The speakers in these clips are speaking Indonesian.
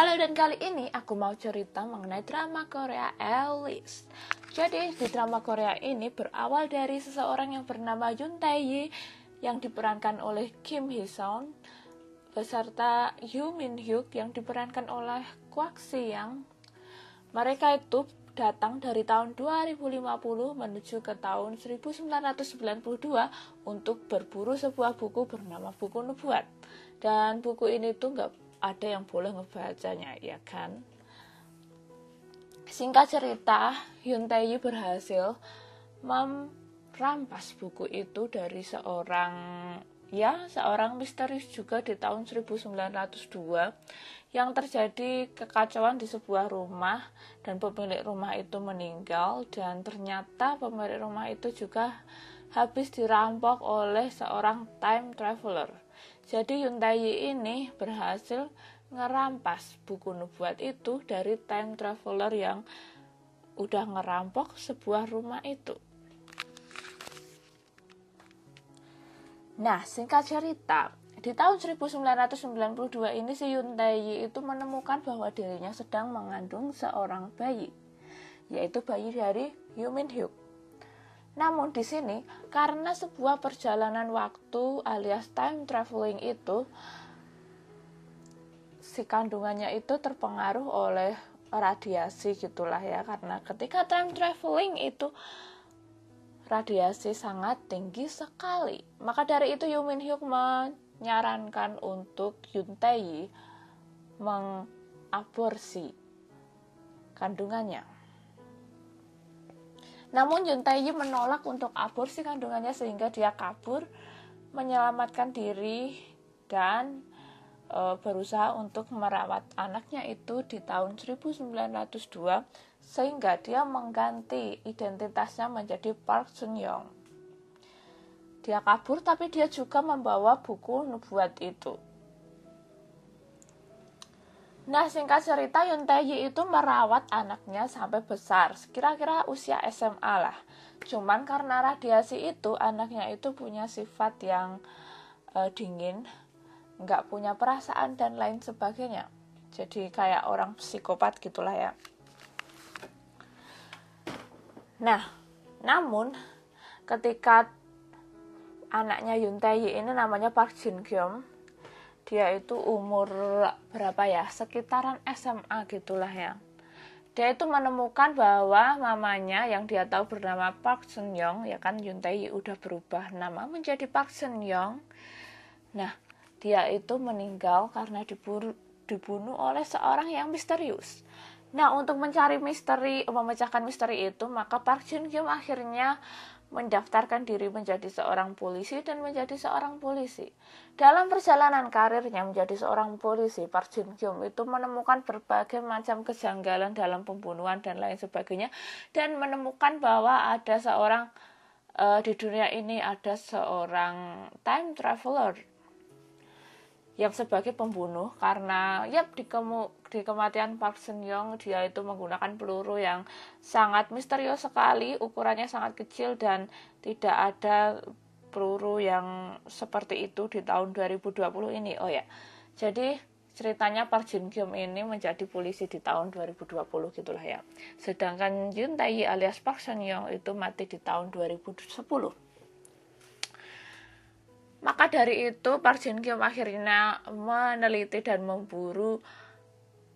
Halo dan kali ini aku mau cerita mengenai drama Korea Alice. Jadi di drama Korea ini berawal dari seseorang yang bernama Jun Tae-yi yang diperankan oleh Kim Hee beserta Yoo Min Hyuk yang diperankan oleh Kwak Si Yang. Mereka itu datang dari tahun 2050 menuju ke tahun 1992 untuk berburu sebuah buku bernama Buku Nubuat. Dan buku ini tuh nggak ada yang boleh ngebacanya ya kan singkat cerita Hyun Tae berhasil merampas buku itu dari seorang ya seorang misterius juga di tahun 1902 yang terjadi kekacauan di sebuah rumah dan pemilik rumah itu meninggal dan ternyata pemilik rumah itu juga habis dirampok oleh seorang time traveler jadi Taiyi ini berhasil ngerampas buku nubuat itu dari time traveler yang udah ngerampok sebuah rumah itu. Nah, singkat cerita, di tahun 1992 ini si Yun Taiyi itu menemukan bahwa dirinya sedang mengandung seorang bayi, yaitu bayi dari Yumin Hyuk. Namun di sini, karena sebuah perjalanan waktu alias time traveling itu, si kandungannya itu terpengaruh oleh radiasi gitulah ya, karena ketika time traveling itu radiasi sangat tinggi sekali. Maka dari itu Yumin Hyuk menyarankan untuk Yun Yuntayi mengaborsi kandungannya. Namun Yun Tae-yi menolak untuk aborsi kandungannya sehingga dia kabur, menyelamatkan diri dan e, berusaha untuk merawat anaknya itu di tahun 1902 sehingga dia mengganti identitasnya menjadi Park Sun Yong. Dia kabur tapi dia juga membawa buku nubuat itu. Nah, singkat cerita Yun Yi itu merawat anaknya sampai besar, kira-kira usia SMA lah. Cuman karena radiasi itu anaknya itu punya sifat yang e, dingin, nggak punya perasaan dan lain sebagainya. Jadi kayak orang psikopat gitulah ya. Nah, namun ketika anaknya Yun Tae ini namanya Park Jin Kyung dia itu umur berapa ya sekitaran SMA gitulah ya dia itu menemukan bahwa mamanya yang dia tahu bernama Park Sun Young ya kan Yun Tae udah berubah nama menjadi Park Sun Young nah dia itu meninggal karena dibunuh dibunuh oleh seorang yang misterius nah untuk mencari misteri memecahkan misteri itu maka Park Sun Young akhirnya mendaftarkan diri menjadi seorang polisi dan menjadi seorang polisi. Dalam perjalanan karirnya menjadi seorang polisi, Park Jin Kyung itu menemukan berbagai macam kejanggalan dalam pembunuhan dan lain sebagainya dan menemukan bahwa ada seorang uh, di dunia ini ada seorang time traveler yang sebagai pembunuh karena yap dikemu di kematian Park Sen Yong dia itu menggunakan peluru yang sangat misterius sekali ukurannya sangat kecil dan tidak ada peluru yang seperti itu di tahun 2020 ini oh ya jadi ceritanya Park Jin Kyung ini menjadi polisi di tahun 2020 gitulah ya sedangkan Jun Tae alias Park Sen Yong itu mati di tahun 2010 maka dari itu Park Jin Kyung akhirnya meneliti dan memburu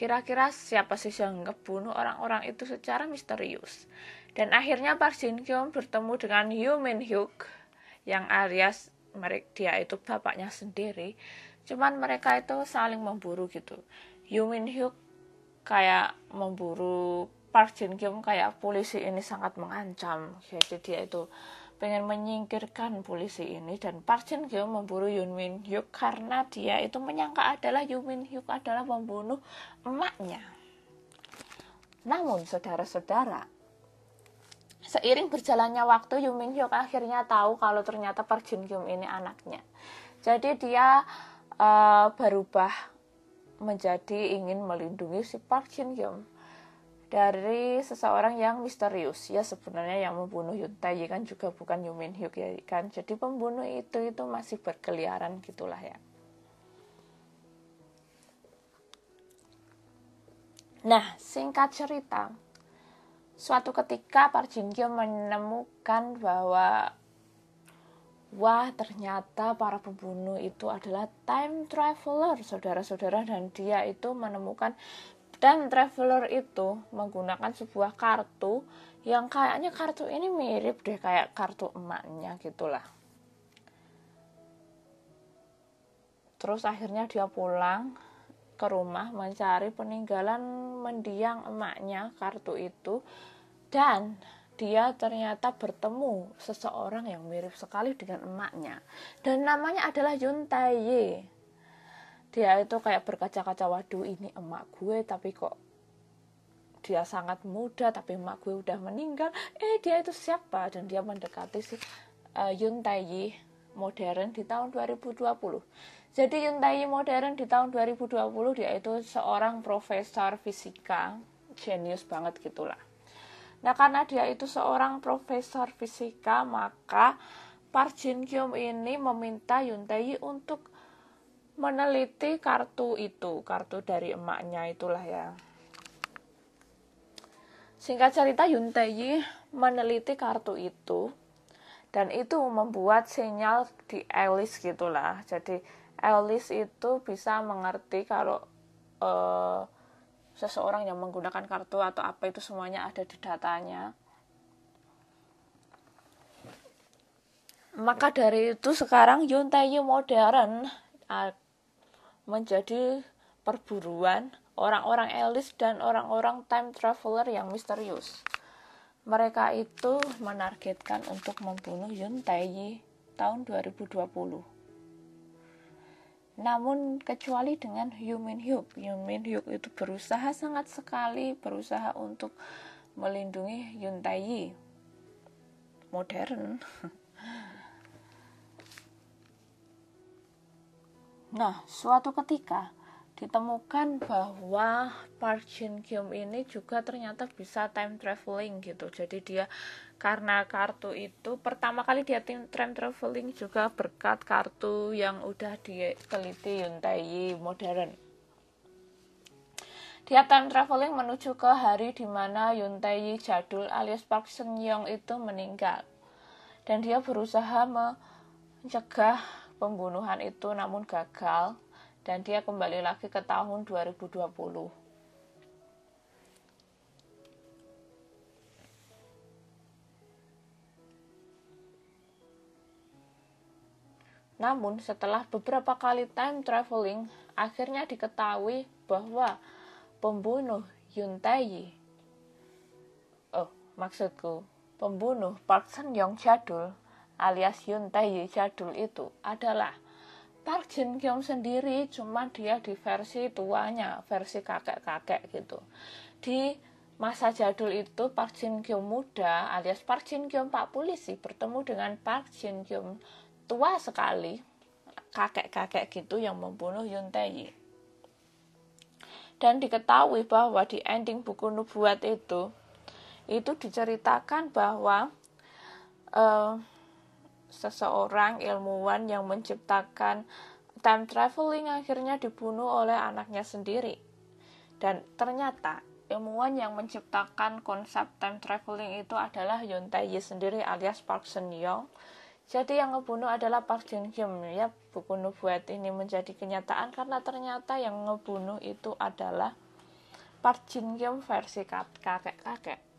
Kira-kira siapa sih yang ngebunuh orang-orang itu secara misterius? Dan akhirnya Park Jin Kyung bertemu dengan Yoo Min Hyuk yang alias mereka dia itu bapaknya sendiri. Cuman mereka itu saling memburu gitu. Yoo Min Hyuk kayak memburu Park Jin Kyung kayak polisi ini sangat mengancam. Jadi dia itu pengen menyingkirkan polisi ini dan Park Jin Gyo memburu Yoon Min Hyuk karena dia itu menyangka adalah Yoon Min Hyuk adalah pembunuh emaknya. Namun saudara-saudara, seiring berjalannya waktu Yoon Min Hyuk akhirnya tahu kalau ternyata Park Jin Gyo ini anaknya. Jadi dia uh, berubah menjadi ingin melindungi si Park Jin Gyo dari seseorang yang misterius ya sebenarnya yang membunuh Yuntai ya kan juga bukan Yumin Hyuk ya kan jadi pembunuh itu itu masih berkeliaran gitulah ya nah singkat cerita suatu ketika Park Jin Kyo menemukan bahwa Wah, ternyata para pembunuh itu adalah time traveler, saudara-saudara, dan dia itu menemukan dan traveler itu menggunakan sebuah kartu yang kayaknya kartu ini mirip deh kayak kartu emaknya gitulah. Terus akhirnya dia pulang ke rumah mencari peninggalan mendiang emaknya kartu itu dan dia ternyata bertemu seseorang yang mirip sekali dengan emaknya dan namanya adalah Yun Tae dia itu kayak berkaca-kaca waduh ini emak gue tapi kok dia sangat muda tapi emak gue udah meninggal eh dia itu siapa dan dia mendekati si uh, eh, Yun Taiyi modern di tahun 2020 jadi Yun Yi modern di tahun 2020 dia itu seorang profesor fisika jenius banget gitulah nah karena dia itu seorang profesor fisika maka Park Jin Kyung ini meminta Yun Yi untuk meneliti kartu itu, kartu dari emaknya itulah ya. Singkat cerita Yun Taeyi meneliti kartu itu dan itu membuat sinyal di Alice gitulah. Jadi Alice itu bisa mengerti kalau uh, seseorang yang menggunakan kartu atau apa itu semuanya ada di datanya. Maka dari itu sekarang Yun Taeyi modern menjadi perburuan orang-orang elis dan orang-orang time traveler yang misterius. Mereka itu menargetkan untuk membunuh Yun Taiyi tahun 2020. Namun kecuali dengan Yumin Hyuk, Yumin Hyuk itu berusaha sangat sekali berusaha untuk melindungi Yun Taiyi Modern. Nah, suatu ketika ditemukan bahwa Park Jin Kyung ini juga ternyata bisa time traveling gitu. Jadi dia karena kartu itu pertama kali dia time traveling juga berkat kartu yang udah diteliti Yuntai modern. Dia time traveling menuju ke hari di mana Yuntai jadul alias Park Seung Yong itu meninggal. Dan dia berusaha mencegah pembunuhan itu namun gagal dan dia kembali lagi ke tahun 2020. Namun, setelah beberapa kali time traveling, akhirnya diketahui bahwa pembunuh Yun Tae oh, maksudku, pembunuh Park Sun Yong Jadul alias Yun Tae jadul itu adalah Park Jin Kyung sendiri cuma dia di versi tuanya versi kakek-kakek gitu di masa jadul itu Park Jin Kyung muda alias Park Jin Kyung Pak Polisi bertemu dengan Park Jin Kyung tua sekali kakek-kakek gitu yang membunuh Yun Tae dan diketahui bahwa di ending buku nubuat itu itu diceritakan bahwa uh, seseorang ilmuwan yang menciptakan time traveling akhirnya dibunuh oleh anaknya sendiri. Dan ternyata ilmuwan yang menciptakan konsep time traveling itu adalah Yoon Tae Yi sendiri alias Park Shin Young. Jadi yang ngebunuh adalah Park Jin Kim Ya, buku nubuat ini menjadi kenyataan karena ternyata yang ngebunuh itu adalah Park Jin Kim versi kakek-kakek.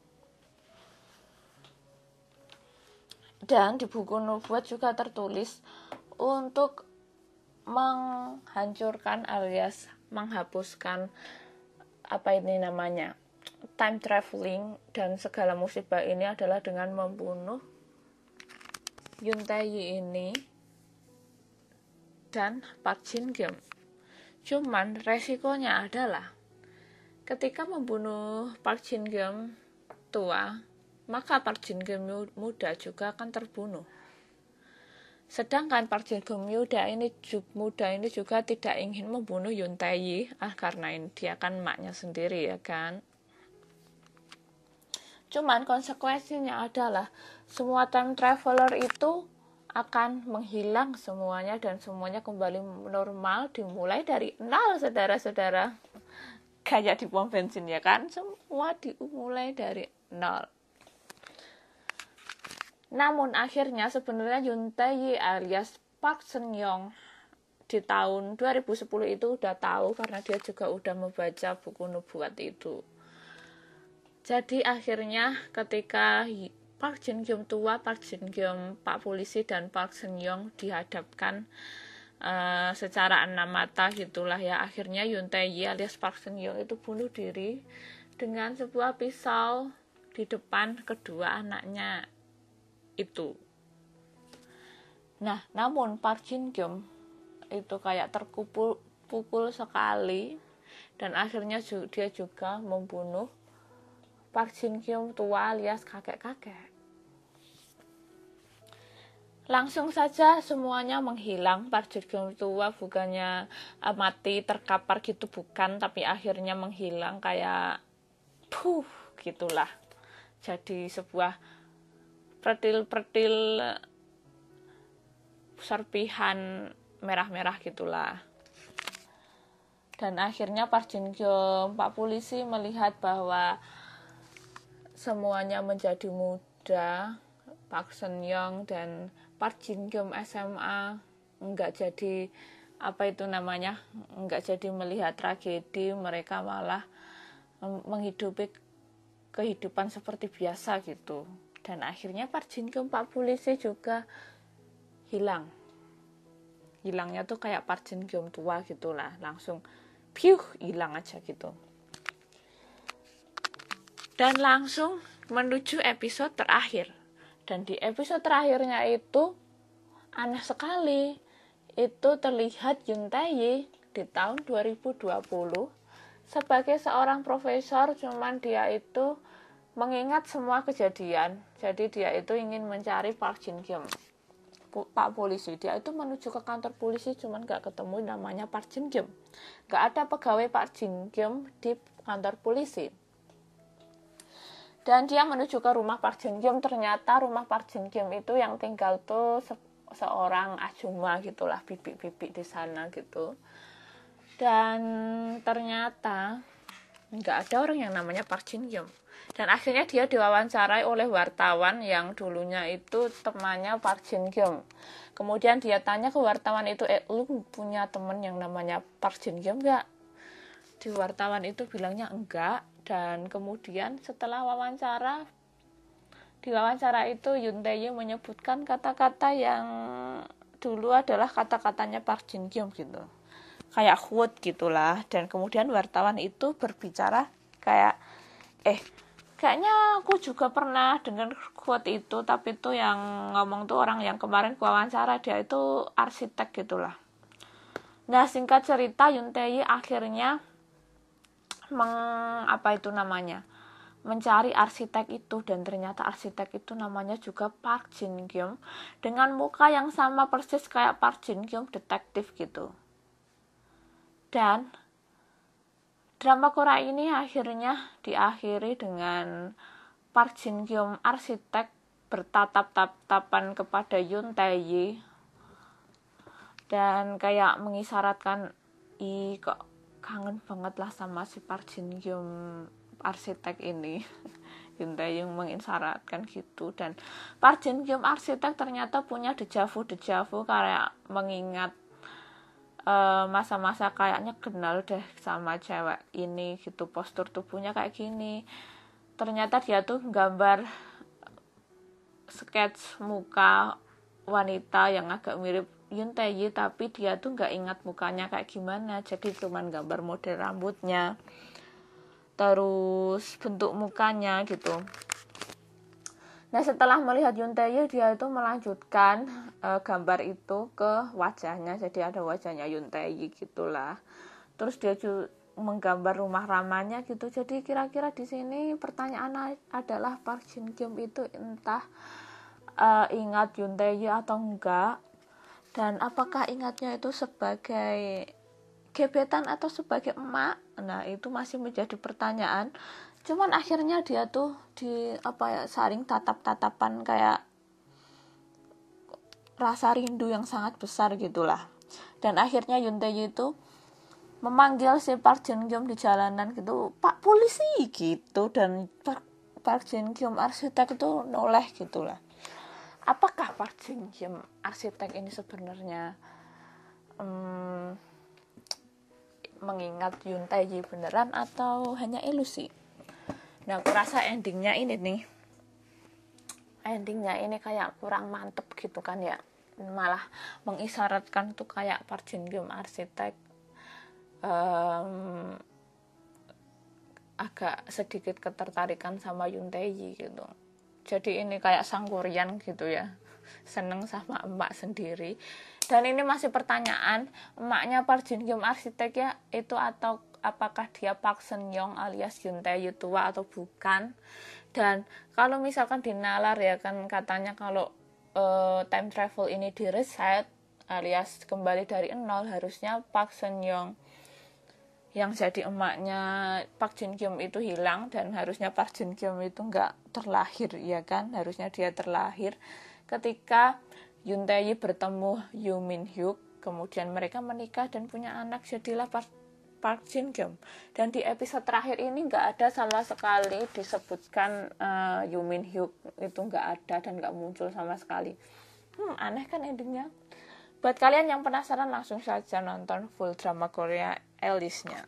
dan di buku nubuat juga tertulis untuk menghancurkan alias menghapuskan apa ini namanya time traveling dan segala musibah ini adalah dengan membunuh Yun tae ini dan Park Jin Gyeom. Cuman resikonya adalah ketika membunuh Park Jin Gyeom tua maka Parjin Muda juga akan terbunuh. Sedangkan Parjin Muda ini, muda ini juga tidak ingin membunuh Yun Yi, ah karena ini dia kan maknya sendiri ya kan. Cuman konsekuensinya adalah semua time traveler itu akan menghilang semuanya dan semuanya kembali normal dimulai dari nol saudara-saudara kayak di pom bensin ya kan semua dimulai dari nol namun akhirnya sebenarnya Yoon Tae alias Park Sen Young di tahun 2010 itu udah tahu karena dia juga udah membaca buku nubuat itu. Jadi akhirnya ketika Park Jin Kyung tua, Park Jin Kyung Pak Polisi dan Park Sen Young dihadapkan uh, secara enam mata gitulah ya. Akhirnya Yoon Tae alias Park Sen Young itu bunuh diri dengan sebuah pisau di depan kedua anaknya itu. Nah, namun Jin Kyung itu kayak terkupul pukul sekali dan akhirnya dia juga membunuh Park Jin Kyung tua alias kakek-kakek. Langsung saja semuanya menghilang. Park Jin Kyung tua bukannya eh, mati terkapar gitu bukan, tapi akhirnya menghilang kayak puh gitulah. Jadi sebuah pretil-pretil eh, serpihan merah-merah gitulah. Dan akhirnya Parjin Kyo, Pak Polisi melihat bahwa semuanya menjadi muda. Pak Sen Yong dan Park Jin SMA nggak jadi apa itu namanya nggak jadi melihat tragedi mereka malah menghidupi kehidupan seperti biasa gitu dan akhirnya parjin Pak polisi juga hilang hilangnya tuh kayak parjin gium tua gitulah langsung piuh hilang aja gitu dan langsung menuju episode terakhir dan di episode terakhirnya itu aneh sekali itu terlihat Yun Tae di tahun 2020 sebagai seorang profesor cuman dia itu mengingat semua kejadian, jadi dia itu ingin mencari Park Jin Kim. Pak polisi dia itu menuju ke kantor polisi cuman gak ketemu namanya Park Jin Kim. Gak ada pegawai Park Jin Kim di kantor polisi. Dan dia menuju ke rumah Park Jin Kim. Ternyata rumah Park Jin Kim itu yang tinggal tuh se seorang ajuma gitulah bibi-bibi di sana gitu. Dan ternyata nggak ada orang yang namanya Park Jin Kim dan akhirnya dia diwawancarai oleh wartawan yang dulunya itu temannya Park Jin Kyung. Kemudian dia tanya ke wartawan itu, eh lu punya temen yang namanya Park Jin Kyung nggak? Di wartawan itu bilangnya enggak. Dan kemudian setelah wawancara, di wawancara itu Yun Tae menyebutkan kata-kata yang dulu adalah kata-katanya Park Jin Kyung gitu. Kayak quote gitulah. Dan kemudian wartawan itu berbicara kayak, eh kayaknya aku juga pernah dengar quote itu tapi itu yang ngomong tuh orang yang kemarin wawancara dia itu arsitek gitulah nah singkat cerita Yun Tae akhirnya meng apa itu namanya mencari arsitek itu dan ternyata arsitek itu namanya juga Park Jin Kyung dengan muka yang sama persis kayak Park Jin Kyung detektif gitu dan Drama Korea ini akhirnya diakhiri dengan Park Jin Kyung arsitek bertatap-tatapan kepada Yun Tae-yi dan kayak mengisyaratkan i kok kangen banget lah sama si Park Jin Kyung arsitek ini Yun Tae Yung mengisyaratkan gitu dan Park Jin Kyung arsitek ternyata punya dejavu dejavu kayak mengingat Eh, masa-masa uh, kayaknya kenal deh sama cewek ini gitu postur tubuhnya kayak gini ternyata dia tuh gambar sketch muka wanita yang agak mirip Yun Tae tapi dia tuh nggak ingat mukanya kayak gimana jadi cuman gambar model rambutnya terus bentuk mukanya gitu Nah setelah melihat Yun Tae ya, dia itu melanjutkan uh, gambar itu ke wajahnya, jadi ada wajahnya Yun Tae gitulah. Terus dia juga menggambar rumah ramanya gitu. Jadi kira-kira di sini pertanyaan adalah Park Jin Kim itu entah uh, ingat Yun Tae ya atau enggak, dan apakah ingatnya itu sebagai gebetan atau sebagai emak? Nah, itu masih menjadi pertanyaan cuman akhirnya dia tuh di apa ya saring tatap tatapan kayak rasa rindu yang sangat besar gitulah dan akhirnya Yun itu memanggil si Park Jin Kyung di jalanan gitu Pak polisi gitu dan Park, Park Jin Kyung arsitek itu noleh gitulah apakah Park Jin Kyung arsitek ini sebenarnya um, mengingat Yun Tae beneran atau hanya ilusi nah aku rasa endingnya ini nih endingnya ini kayak kurang mantep gitu kan ya malah mengisyaratkan tuh kayak Parjenium arsitek um, agak sedikit ketertarikan sama Ji gitu jadi ini kayak sangkurian gitu ya seneng sama emak sendiri dan ini masih pertanyaan emaknya Parjenium arsitek ya itu atau apakah dia Park Sen Young alias Yun Tae Yutua atau bukan dan kalau misalkan dinalar ya kan katanya kalau uh, time travel ini di reset alias kembali dari nol harusnya Park Sen Young yang jadi emaknya Park Jin Kim itu hilang dan harusnya Park Jin Kim itu nggak terlahir ya kan harusnya dia terlahir ketika Yun Tae bertemu Yoo Min Hyuk kemudian mereka menikah dan punya anak jadilah Park Park Jin Kyung. Dan di episode terakhir ini nggak ada sama sekali disebutkan uh, eh, Yumin Hyuk itu nggak ada dan nggak muncul sama sekali. Hmm, aneh kan endingnya. Buat kalian yang penasaran langsung saja nonton full drama Korea nya.